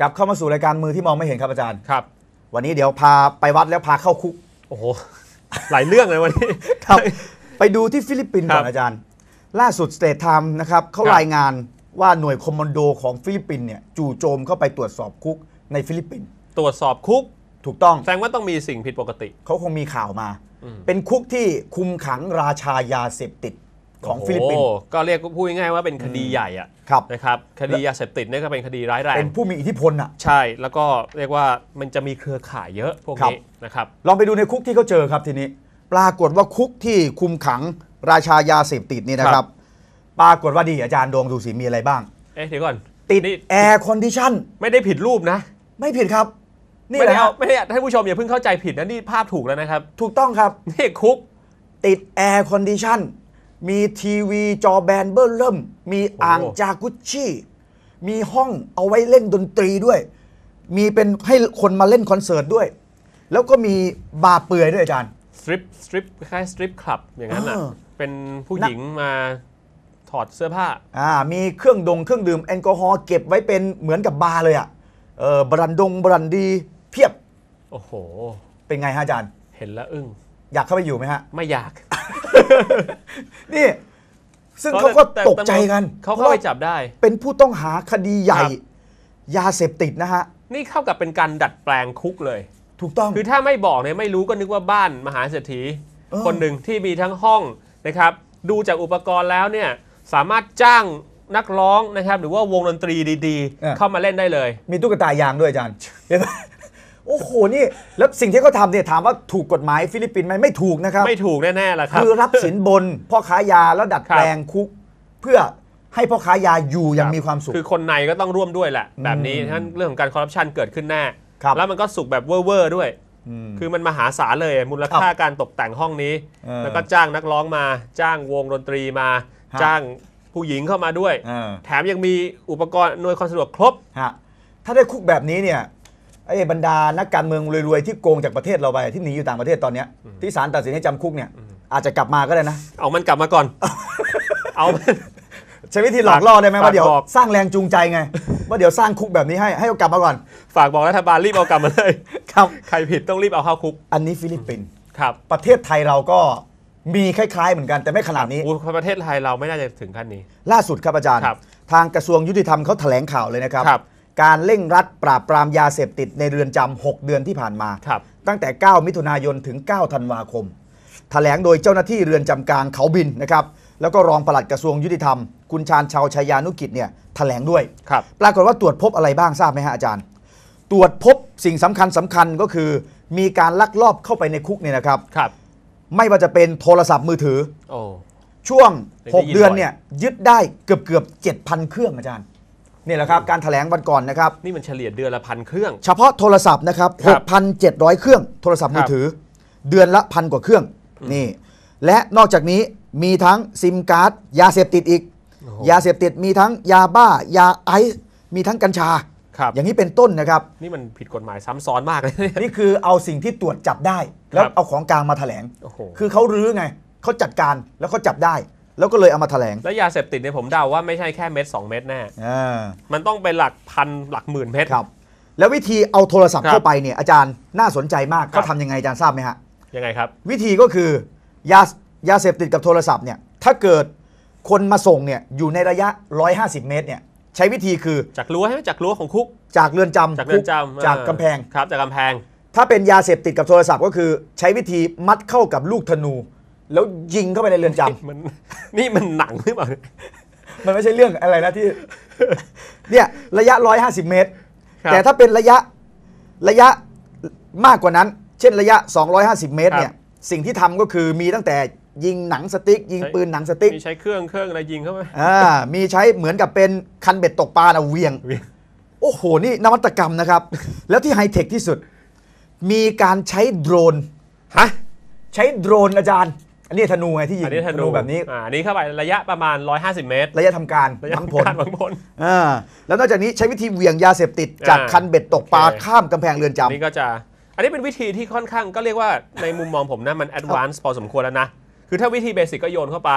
กลับเข้ามาสู่รายการมือที่มองไม่เห็นครับ อาจารย์ ครับ วันนี้เดี๋ยวพาไปวัดแล้วพาเข้าคุก โอ้โห หลายเรื่องเลยวันนี้ ครับ ไปดูที่ฟิลิปปินส์ก่อนอาจารย์ ล่าสุดสเตทไทม์นะครับเขารายงานว่าหน่วยคอมมานโดของฟิลิปปินส์เนี่ยจู่โจมเข้าไปตรวจสอบคุกในฟิลิปปินส์ ตรวจสอบคุก ถูกต้อง แสดงว่าต้องมีสิ่งผิดปกติ เขาคงมีข่าวมา เป็นคุกที่คุมขังราชายาเสพติดของฟิลิปปินส์ก็เรียกพูดง่ายๆว่าเป็นคดีใหญ่อะนะครับ คดียาเสพติดนี่ก็เป็นคดีร้ายแรง เป็นผู้มีอิทธิพลอะใช่ แล้วก็เรียกว่ามันจะมีเครือข่ายเยอะพวกนี้นะครับ ลองไปดูในคุกที่เขาเจอครับทีนี้ ปรากฏว่าคุกที่คุมขังราชายาเสพติดนี่นะครับปรากฏว่าดีอาจารย์ดวงดูสิมีอะไรบ้าง เอ๊ะเดี๋ยวก่อนติดแอร์คอนดิชันไม่ได้ผิดรูปนะ ไม่ผิดครับ นี่ไม่แล้วเอาไม่ได้ท่านผู้ชมอย่าเพิ่งเข้าใจผิดนะนี่ภาพถูกแล้วนะครับถูกต้องครับนี่คุกติดแอร์คอนดิชันมีทีวีจอแบนเบอร์เริ่ม มีอ่างจากุชชี่มีห้องเอาไว้เล่นดนตรีด้วย มีเป็นให้คนมาเล่นคอนเสิร์ตด้วย แล้วก็มีบาร์เปื่อยด้วยอาจารย์ สตริปสตริปคล้ายสตริปคลับอย่างนั้นอ่ะเป็นผู้หญิงมาถอดเสื้อผ้าอ่ามีเครื่องดงเครื่องดื่มแอลกอฮอล์เก็บไว้เป็นเหมือนกับบาร์เลยอ่ะเออบรันดงบรันดีเพียบ โอ้โห เป็นไงฮะอาจารย์เห็นแล้วอึ้งอยากเข้าไปอยู่ไหมฮะ ไม่อยากนี่ซึ่งเขาก็ตกใจกัน เขาเข้าไปจับได้ เป็นผู้ต้องหาคดีใหญ่ ยาเสพติดนะฮะ นี่เข้ากับเป็นการดัดแปลงคุกเลย ถูกต้องคือถ้าไม่บอกเนี่ยไม่รู้ก็นึกว่าบ้านมหาเศรษฐีคนหนึ่งที่มีทั้งห้องนะครับ ดูจากอุปกรณ์แล้วเนี่ยสามารถจ้างนักร้องนะครับ หรือว่าวงดนตรีดีๆ เข้ามาเล่นได้เลย มีตุ๊กตายางด้วยอาจารย์โอ้โห นี่แล้วสิ่งที่เขาทำเนี่ยถามว่าถูกกฎหมายฟิลิปปินส์ไหมไม่ถูกนะครับ ไม่ถูกแน่ๆล่ะครับคือรับสินบนพ่อค้ายาแล้วดัดแปลงคุกเพื่อให้พ่อค้ายาอยู่อย่างมีความสุข คือคนในก็ต้องร่วมด้วยแหละแบบนี้ท่านเรื่องของการคอร์รัปชันเกิดขึ้นแน่ แล้วมันก็สุกแบบเว่อร์ด้วย คือมันมหาศาลเลยมูลค่าการตกแต่งห้องนี้แล้วก็จ้างนักร้องมา จ้างวงดนตรีมา จ้างผู้หญิงเข้ามาด้วย แถมยังมีอุปกรณ์นวยความสะดวกครบถ้าได้คุกแบบนี้เนี่ยไอ้บรรดานักการเมืองรวยๆที่โกงจากประเทศเราไปที่หนีอยู่ต่างประเทศตอนเนี้ยที่ศาลตัดสินให้จำคุกเนี่ยอาจจะกลับมาก็ได้นะ เอามันกลับมาก่อนเอาใช้วิธีหลอกล่อได้ไหมว่าเดี๋ยวสร้างแรงจูงใจไง ว่าเดี๋ยวสร้างคุกแบบนี้ให้ให้เอากลับมาก่อน ฝากบอกรัฐบาลรีบเอากลับมาเลยครับใครผิดต้องรีบเอาเข้าคุก อันนี้ฟิลิปปินส์ครับ ประเทศไทยเราก็มีคล้าย ๆ เหมือนกันแต่ไม่ขนาดนี้ประเทศไทยเราไม่น่าจะถึงขั้นนี้ ล่าสุดครับอาจารย์ทางกระทรวงยุติธรรมเขาแถลงข่าวเลยนะครับการเร่งรัดปราบปรามยาเสพติดในเรือนจำ6เดือนที่ผ่านมาครับตั้งแต่ 9 มิถุนายน ถึง9ธันวาคม แถลงโดยเจ้าหน้าที่เรือนจำกลางเขาบินนะครับ แล้วก็รองปลัดกระทรวงยุติธรรม คุณชาญชาวชายานุกิจเนี่ยแถลงด้วยครับ ปรากฏว่าตรวจพบอะไรบ้างทราบไหมฮะอาจารย์ ตรวจพบสิ่งสำคัญสำคัญก็คือ มีการลักลอบเข้าไปในคุกเนี่ยนะครับครับ ไม่ว่าจะเป็นโทรศัพท์มือถือโอ้ช่วง 6 เดือนเนี่ยยึดได้เกือบเกือบ็7,000เครื่องอาจารย์นี่แหละครับการแถลงวันก่อนนะครับนี่มันเฉลี่ยเดือนละพันเครื่องเฉพาะโทรศัพท์นะครับ6,700 เครื่องโทรศัพท์มือถือ เดือนละพันกว่าเครื่องนี่ และนอกจากนี้มีทั้งซิมการ์ด ยาเสพติดอีกยาเสพติดมีทั้งยาบ้า ยาไอซ์มีทั้งกัญชาครับอย่างนี้เป็นต้นนะครับ นี่มันผิดกฎหมายซ้ำซ้อนมากเลยนี่คือเอาสิ่งที่ตรวจจับได้แล้วเอาของกลางมาแถลงคือเขารื้อไงเขาจัดการแล้วเขาจับได้แล้วก็เลยเอามาแถลง แล้วยาเสพติดเนี่ยผมเดาว่าไม่ใช่แค่เม็ด2เม็ดแน่ มันต้องเป็นหลักพันหลักหมื่นเม็ดครับ แล้ววิธีเอาโทรศัพท์เข้าไปเนี่ยอาจารย์น่าสนใจมากเขาทำยังไงอาจารย์ทราบไหมฮะยังไงครับวิธีก็คือยายาเสพติดกับโทรศัพท์เนี่ยถ้าเกิดคนมาส่งเนี่ยอยู่ในระยะ 150 เมตรเนี่ยใช้วิธีคือจากรั้วใช่ไหมจากรั้วของคุกจากเรือนจำจากเรือนจำจากกำแพงครับจากกำแพง ถ้าเป็นยาเสพติดกับโทรศัพท์ก็คือใช้วิธีมัดเข้ากับลูกธนูแล้วยิงเข้าไปในเรือนจำมันนี่มันหนังหรือเปล่า มันไม่ใช่เรื่องอะไรนะที่ เนี่ยระยะร้้อยหาสิบเมตร แต่ถ้าเป็นระยะระยะมากกว่านั้น เช่นระยะ 250 เมตรเนี่ย สิ่งที่ทำก็คือมีตั้งแต่ยิงหนังสติ๊กยิงปืนหนังสติ๊กมีใช้เครื่องเครื่องอะไรยิงเข้าไปอ่า มีใช้เหมือนกับเป็นคันเบ็ดตกปลาเอาเวียง โอ้โห นี่นวัตกรรมนะครับ แล้วที่ไฮเทคที่สุด มีการใช้โดรน ฮะ ใช้โดรนอาจารย์อันนี้ธนูไงที่ยิงอันนี้ธนูแบบนี้อ่าอันนี้เข้าไประยะประมาณ 150 เมตร ระยะทำการทวังผลทวงผลอ่าแล้วนอกจากนี้ใช้วิธีเหวี่ยงยาเสพติดจากคันเบ็ดตกปลาข้ามกำแพงเรือนจำอันนี้ก็จะ อันนี้เป็นวิธีที่ค่อนข้างก็เรียกว่าในมุมมองผมนะ มันแอดวานซ์พอสมควรแล้วนะคือถ้าวิธีเบสิกก็โยนเข้าไป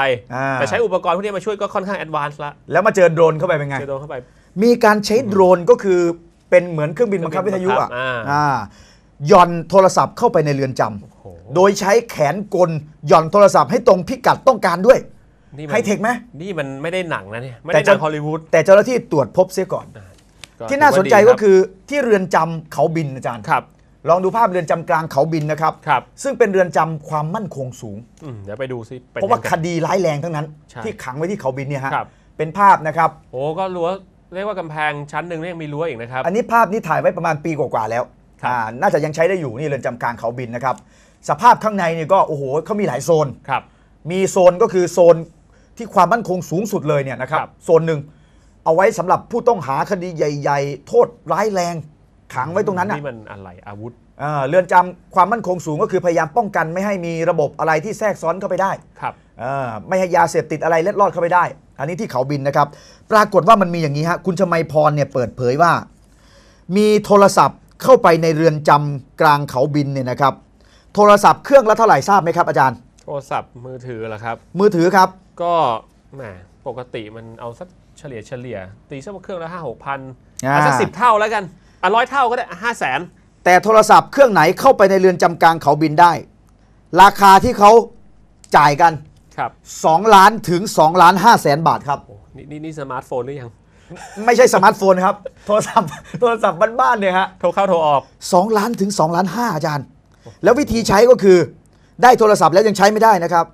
แต่ใช้อุปกรณ์พวกนี้มาช่วยก็ค่อนข้างแอดวานซ์ละแล้วมาเจอโดรนเข้าไปเป็นไงเจอโดรนเข้าไป มีการใช้โดรนก็คือเป็นเหมือนเครื่องบินบังคับวิทยุอ่ะย่อนโทรศัพท์เข้าไปในเรือนจำโดยใช้แขนกลหย่อนโทรศัพท์ให้ตรงพิกัดต้องการด้วยไฮเทคไหมนี่มันไม่ได้หนังนะเนี่ยไม่แต่ได้หนังฮอลลีวูดแต่เจ้าหน้าที่ตรวจพบเสียก่อน ที่น่าสนใจก็คือที่เรือนจำเขาบินอาจารย์ครับ ลองดูภาพเรือนจำกลางเขาบินนะครับครับซึ่งเป็นเรือนจำความมั่นคงสูงเดี๋ยวไปดูซิเพราะว่าคดีร้ายแรงทั้งนั้น ที่ขังไว้ที่เขาบินเนี่ยฮะเป็นภาพนะครับโอ้ก็รั้วเรียกว่ากำแพงชั้นหนึ่งเรียยังมีรั้วอีกนะครับ อันนี้ภาพนี้ถ่ายไว้ประมาณปีกว่าๆแล้วน่าจะยังใช้ได้อยู่นี่เรือนจำกลางเขาบินนะครับ สภาพข้างในเนี่ยก็โอ้โหเขามีหลายโซนครับมีโซนก็คือโซนที่ความมั่นคงสูงสุดเลยเนี่ยนะครับโซนหนึ่งเอาไว้สำหรับผู้ต้องหาคดีใหญ่ ๆ โทษร้ายแรงขังไว้ตรงนั้นน่ะนี่มันอะไรอาวุธเรือนจำความมั่นคงสูงก็คือพยายามป้องกันไม่ให้มีระบบอะไรที่แทรกซ้อนเข้าไปได้ครับไม่ให้ยาเสพติดอะไรเล็ดลอดเข้าไปได้ อันนี้ที่เขาบินนะครับ ปรากฏว่ามันมีอย่างนี้ฮะคุณชมายพรเนี่ยเปิดเผยว่า มีโทรศัพท์เข้าไปในเรือนจำกลางเขาบินเนี่ยนะครับโทรศัพท์เครื่องละเท่าไหร่ทราบไหมครับอาจารย์ โทรศัพท์มือถือเหรอครับมือถือครับ ก็แหมปกติมันเอาสักเฉลี่ยเฉลี่ยตีสักเครื่องละห้าหกพันอาสักสิบเท่าแล้วกันอ่ะร้อยเท่าก็ได้ห้าแสนแต่โทรศัพท์เครื่องไหนเข้าไปในเรือนจำกลางเขาบินได้ ราคาที่เขาจ่ายกันครับสองล้านถึงสองล้านห้าแสนบาทครับ นี่นี่สมาร์ทโฟนหรือยังไม่ใช่สมาร์ทโฟนครับ โทรศัพท์ โทรศัพท์บ้านๆ เนี่ยฮะ โทรเข้า โทรออก 2ล้านถึง2ล้าน5 อาจารย์ แล้ววิธีใช้ก็คือ ได้โทรศัพท์แล้วยังใช้ไม่ได้นะครับ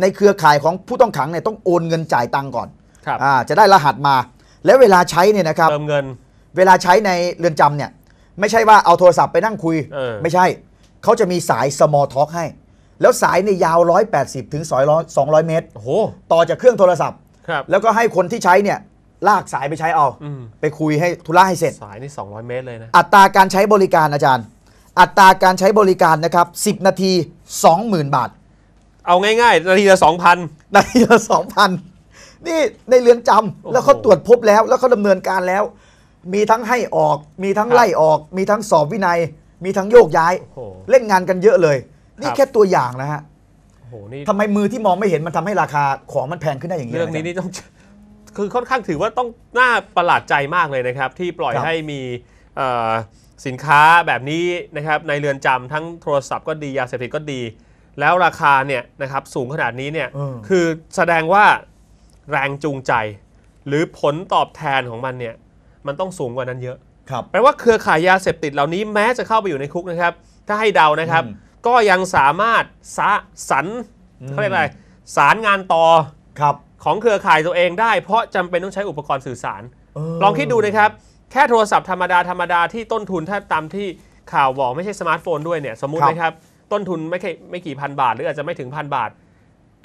ในเครือข่ายของผู้ต้องขังเนี่ยต้องโอนเงินจ่ายตังก่อนครับจะได้รหัสมา แล้วเวลาใช้เนี่ยนะครับ เติมเงิน เวลาใช้ในเรือนจำเนี่ยไม่ใช่ว่าเอาโทรศัพท์ไปนั่งคุย ไม่ใช่ เขาจะมีสาย small talk ให้ แล้วสายเนี่ยยาว180ถึง200 200 เมตร โอ้โหต่อจากเครื่องโทรศัพท์ครับแล้วก็ให้คนที่ใช้เนี่ยลากสายไปใช้เอาอไปคุยให้ธุระให้เสร็จสายนี่200เมตรเลยนะอัตราการใช้บริการอาจารย์ อัตราการใช้บริการนะครับ 10 นาที 20,000 บาทเอาง่ายๆ นาทีละ2,000 นาทีละ2,000นี่ในเรือนจำแล้วเขาตรวจพบแล้ว แล้วเขาดำเนินการแล้ว มีทั้งให้ออกมีทั้งไล่ออกมีทั้งสอบวินัย มีทั้งโยกย้ายเล่นงานกันเยอะเลย นี่แค่ตัวอย่างนะฮะทำไมมือที่มองไม่เห็นมันทำให้ราคาของมันแพงขึ้นได้อย่างนี้ยเรื่องนี้นี่ต้องคือค่อนข้างถือว่าต้องน่าประหลาดใจมากเลยนะครับ ที่ปล่อยให้มีสินค้าแบบนี้นะครับ ในเรือนจำทั้งโทรศัพท์ก็ดียาเสพติดก็ดี แล้วราคาเนี่ยนะครับสูงขนาดนี้เนี่ย คือแสดงว่า แรงจูงใจ หรือผลตอบแทนของมันเนี่ยมันต้องสูงกว่านั้นเยอะครับแปลว่าเครือข่ายยาเสพติดเหล่านี้แม้จะเข้าไปอยู่ในคุกนะครับ ถ้าให้เดานะครับ ก็ยังสามารถสะสันเขาเรียกอะไรสารงานต่อครับของเครือข่ายตัวเองได้เพราะจำเป็นต้องใช้อุปกรณ์สื่อสารอลองคิดดูนะครับ แค่โทรศัพท์ธรรมดาธรรมดาที่ต้นทุนถ้าตามที่ข่าวบอกไม่ใช่สมาร์ทโฟนด้วยเนี่ยสมมุตินะครับ ต้นทุนไม่แค่ไม่กี่พันบาทหรืออาจจะไม่ถึงพันบาท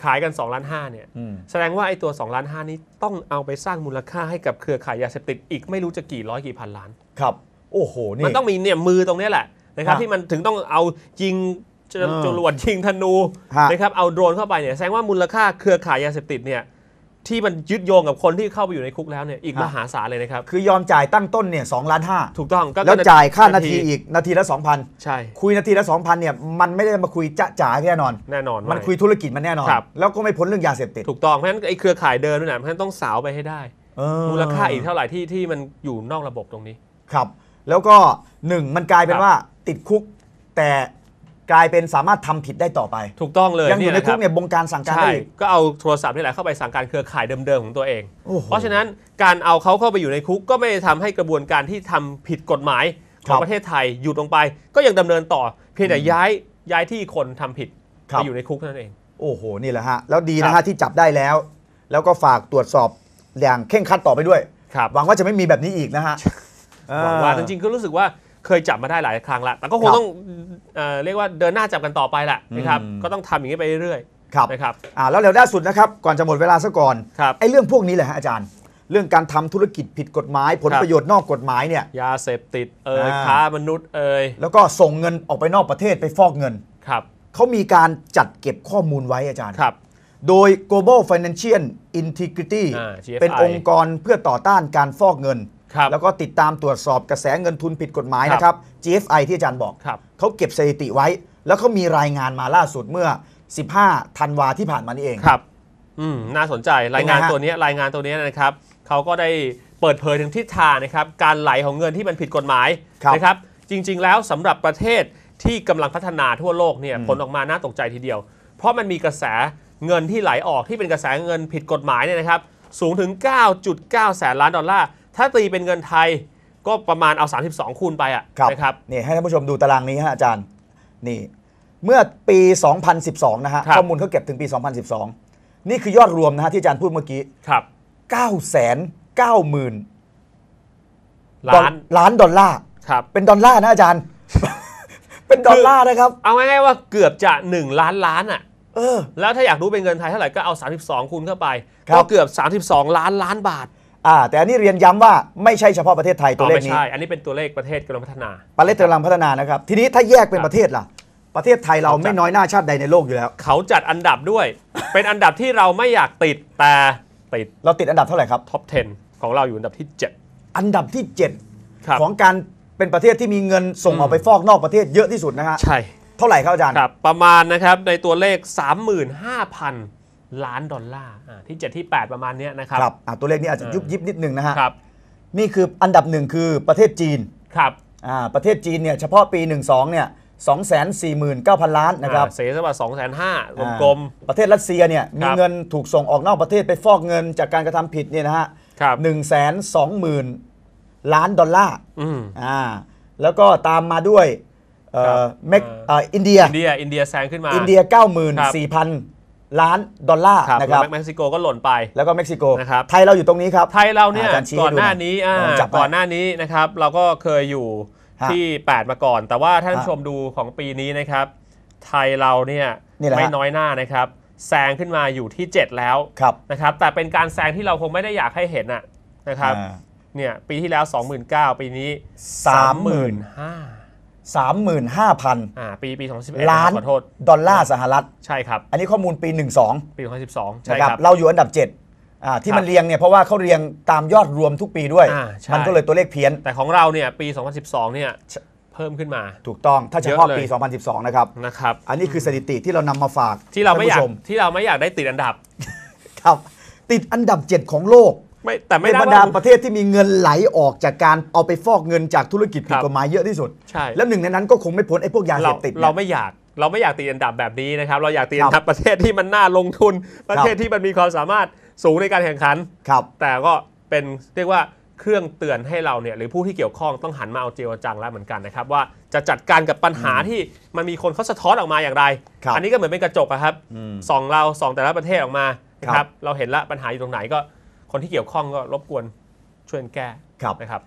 ขายกัน2ล้านห้าเนี่ย แสดงว่าไอ้ตัว2ล้านห้านี้ต้องเอาไปสร้างมูลค่าให้กับเครือข่ายยาเสพติดอีกไม่รู้จะกี่ร้อยกี่พันล้านครับโอ้โหนี่มันต้องมีเนี่ยมือตรงนี้แหละนะครับที่มันถึงต้องเอายิงจรวดยิงธนูนะครับเอาโดรน เข้าไปเนี่ยแสดงว่ามูลค่าเครือข่ายยาเสพติดเนี่ยที่มันยึดโยงกับคนที่เข้าไปอยู่ในคุกแล้วเนี่ยอีกมหาศาลเลยนะครับ คือยอมจ่ายตั้งต้นเนี่ยสองล้านห้าถูกต้องแล้วจ่ายค่านาทีอีกนาทีละสองพันใช่คุยนาทีละสองพันเนี่ยมันไม่ได้มาคุยจะจ่ายแน่นอนแน่นอน มันคุยธุรกิจมันแน่นอนแล้วก็ไม่พ้นเรื่องยาเสพติดถูกต้องเพราะฉะนั้นไอ้เครือข่ายเดินด้วยนะเพราะฉะนั้นต้องสาวไปให้ได้มูลค่าอีกเท่าไหร่ที่ที่มันอยู่นอกระบบตรงนี้ครับ แล้วก็หนึ่งมันกลายเป็นว่าติดคุกแต่กลายเป็นสามารถทำผิดได้ต่อไป ถูกต้องเลยยังอยู่ในคุกเนี่ยบงการสั่งการได้ก็เอาโทรศัพท์นี่แหละเข้าไปสั่งการเครือข่ายเดิมๆของตัวเอง เพราะฉะนั้นการเอาเขาเข้าไปอยู่ในคุกก็ไม่ทำให้กระบวนการที่ทำผิดกฎหมายของประเทศไทยหยุดลงไป ก็ยังดำเนินต่อเพียงแต่ย้ายย้ายที่คนทำผิดไปอยู่ในคุกนั่นเอง โอ้โห นี่แหละฮะ แล้วดีนะฮะที่จับได้แล้ว แล้วก็ฝากตรวจสอบอย่างเข่งคัดต่อไปด้วยหวังว่าจะไม่มีแบบนี้อีกนะฮะหวังว่าจริงๆก็รู้สึกว่าเคยจับมาได้หลายครั้งละ แต่ก็คงต้องเออเรียกว่าเดินหน้าจับกันต่อไปแหละนะครับ ก็ต้องทำอย่างนี้ไปเรื่อยครับๆนะครับ อ่า แล้วเร็วได้สุดนะครับ ก่อนจะหมดเวลาซะก่อนครับไอ้เรื่องพวกนี้แหละฮะอาจารย์ เรื่องการทำธุรกิจผิดกฎหมาย ผลประโยชน์นอกกฎหมายเนี่ย ยาเสพติด เอ่ย่าค้ามนุษย์ เอ่ยแล้วก็ส่งเงินออกไปนอกประเทศไปฟอกเงิน ครับเขามีการจัดเก็บข้อมูลไว้อาจารย์ ครับ โดย Global Financial Integrity เป็นองค์กรเพื่อต่อต้านการฟอกเงินแล้วก็ติดตามตรวจสอบกระแสเงินทุนผิดกฎหมายนะครับ GFI ที่อาจารย์บอก เขาเก็บสถิติไว้ แล้วเขามีรายงานมาล่าสุดเมื่อ 15ธันวาที่ผ่านมานี่เองครับอืมน่าสนใจรายงานตัวนี้รายงานตัวนี้นะครับ เขาก็ได้เปิดเผยถึงทิศทางนะครับการไหลของเงินที่มันผิดกฎหมายนะครับจริงๆแล้วสำหรับประเทศที่กำลังพัฒนาทั่วโลกเนี่ยผลออกมาน่าตกใจทีเดียว เพราะมันมีกระแสเงินที่ไหลออกที่เป็นกระแสเงินผิดกฎหมายเนี่ยนะครับสูงถึง 9.9แสนล้านดอลลาร์ถ้าตีเป็นเงินไทยก็ประมาณเอา32คูณไปอ่ะนะครับนี่ให้ท่านผู้ชมดูตารางนี้ฮะอาจารย์ นี่ เมื่อปี 2012นะฮะข้อมูลเขาเก็บถึงปี 2012 นี่คือยอดรวมนะฮะที่อาจารย์พูดเมื่อกี้ครับ9 9 0 0 0ล้านล้านดอลลาร์ครับ เป็นดอลลาร์นะอาจารย์ เป็นดอลลาร์นะครับเอาง่ายๆว่าเกือบจะ 1 ล้านล้านอ่ะเออแล้วถ้าอยากรู้เป็นเงินไทยเท่าไหร่ก็เอา32คูณเข้าไปก็เกือบ32ล้านล้านบาทอ่าแต่อันนี้เรียนย้ำว่าไม่ใช่เฉพาะประเทศไทยตัวเลขไม่นี้ใช่ อันนี้เป็นตัวเลขประเทศกำลังพัฒนา ประเทศกำลังพัฒนานะครับ ทีนี้ถ้าแยกเป็นประเทศล่ะประเทศไทยเราไม่น้อยหน้าชาติใดในโลกอยู่แล้วเขาจัดอันดับด้วย เป็นอันดับที่เราไม่อยากติดแต่ติดเราติดอันดับเท่าไหร่ครับท็อป10 ของเราอยู่อันดับที่อันดับที่7ของการเป็นประเทศที่มีเงินส่งออกไปฟอกนอกประเทศเยอะที่สุดนะฮะใช่ เท่าไหร่ครับอาจารย์ประมาณนะครับในตัวเลข 35,000ล้านดอลลาร์ที่ 7 ที่ 8 ประมาณนี้นะครับครับตัวเลขนี้อาจจะยุบยิบนิดนึงนะฮะครับนี่คืออันดับหนึ่งคือประเทศจีนครับประเทศจีนเนี่ยเฉพาะปี 12เนี่ย249,000 ล้านนะครับเสียสักว่านห้ากลมๆประเทศรัสเซียเนี่ยมีเงินถูกส่งออกนอกประเทศไปฟอกเงินจากการกระทำผิดเนี่ยนะฮะหนึ่งแสนสองหมื่นล้านดอลลาร์อ่าแล้วก็ตามมาด้วยเม็กอินเดียอินเดียอินเดียแซงขึ้นมาอินเดีย94,000ล้านดอลลาร์นะครับเม็กซิโกก็หล่นไป แล้วก็เม็กซิโก นะครับ ไทยเราอยู่ตรงนี้ครับ ไทยเราเนี่ย ก่อนหน้านี้จับก่อนหน้านี้นะครับ เราก็เคยอยู่ที่ 8 มาก่อน แต่ว่าท่านชมดูของปีนี้นะครับ ไทยเราเนี่ยไม่น้อยหน้านะครับ แซงขึ้นมาอยู่ที่ 7 แล้วครับนะครับ แต่เป็นการแซงที่เราคงไม่ได้อยากให้เห็นอะนะครับ เนี่ยปีที่แล้ว 29,000ปีนี้35,000 35,000อ่าปีปี 2011ล้านขอโทษดอลลาร์สหรัฐ ใช่ครับ อันนี้ข้อมูลปี 12 ปี 2012ใช่ครับ เราอยู่อันดับ7ที่มันเรียงเนี่ยเพราะว่าเขาเรียงตามยอดรวมทุกปีด้วย มันก็เลยตัวเลขเพี้ยน แต่ของเราเนี่ยปี 2012เนี่ยเพิ่มขึ้นมา ถูกต้อง ถ้าเฉพาะปี 2012นะครับ นะครับ อันนี้คือสถิติที่เรานำมาฝากที่เราไม่อยากที่เราไม่อยากได้ติดอันดับ ครับ ติดอันดับ 7 ของโลกไม่แต่ไม่ได้บรรดาประเทศที่มีเงินไหลออกจากการเอาไปฟอกเงินจากธุรกิจผิดกฎหมายเยอะที่สุดใช่แล้วหนึ่งในนั้นก็คงไม่พ้นไอ้พวกยาเสพติดเรานี่ยไม่อยากเราไม่อยากตีอันดับแบบนี้นะครับเราอยากตีอันดับประเทศที่มันน่าลงทุน ประเทศที่มันมีความสามารถสูงในการแข่งขันครับแต่ก็เป็นเรียกว่าเครื่องเตือนให้เราเนี่ยหรือผู้ที่เกี่ยวข้องต้องหันมาเอาเจียวจังแล้วเหมือนกันนะครับว่าจะจัดการกับปัญหาที่มันมีคนเขาสะท้อนออกมาอย่างไรรอันนี้ก็เหมือนเป็นกระจกอะครับส่องเราส่องแต่ละประเทศออกมานะครัรบเราเห็นละปัญหาอยู่ตรงไหนก็คนที่เกี่ยวข้องก็ รบกวนช่วยแก้นะครับ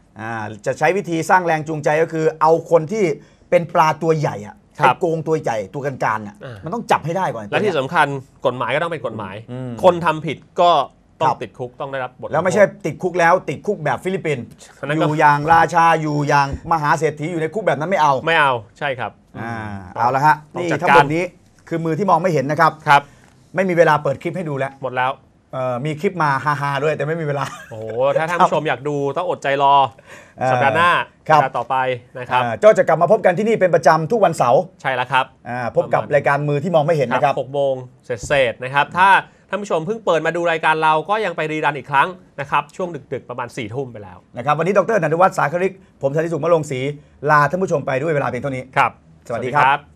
จะใช้วิธีสร้างแรงจูงใจก็คือ เอาคนที่เป็นปลาตัวใหญ่อะไอ้โกงตัวใหญ่ตัวกันการอ่ะ่มันต้องจับให้ได้ก่อนและที่สำคัญกฎหมายก็ต้องเป็นกฎหมาย คนทำผิดก็ต้องติดคุกต้องได้รับบทแล้วไม่ใช่ติดคุกแล้วติดคุกแบบฟิลิปปินส์อยู่อย่างราชาอยู่อย่างมหาเศรษฐีอยู่ในคุกแบบนั้นไม่เอาไม่เอาใช่ครับอ่าเอาละฮะนี่ทั้งหมาดนี้คือมือที่มองไม่เห็นนะครับครับ ไม่มีเวลาเปิดคลิปให้ดูแล้วหมดแล้วมีคลิปมาฮาฮด้วย แต่ไม่มีเวลา โอ้โห ถ้าท่านผู้ชมอยากดูต้องอดใจรอสัปดาห์หน้าสัปดาห์ต่อไปนะครับ้าจะกลับมาพบกันที่นี่เป็นประจำทุกวันเสาร์ใช่แล้วครับ พบกับรายการมือที่มองไม่เห็นนะครับหกโมงเศษนะครับ ถ้าท่านผู้ชมเพิ่งเปิดมาดูรายการเราก็ยังไปรีรันอีกครั้งนะครับช่วงดึก ๆประมาณ4ี่ทุ่มไปแล้วนะครับวันนี้ดรนันทวัฒน์สาคริก ผมชันิสุขมะลงศรีลาท่านผู้ชมไปด้วยเวลาเพียงเท่านี้ครับสวัสดีครับ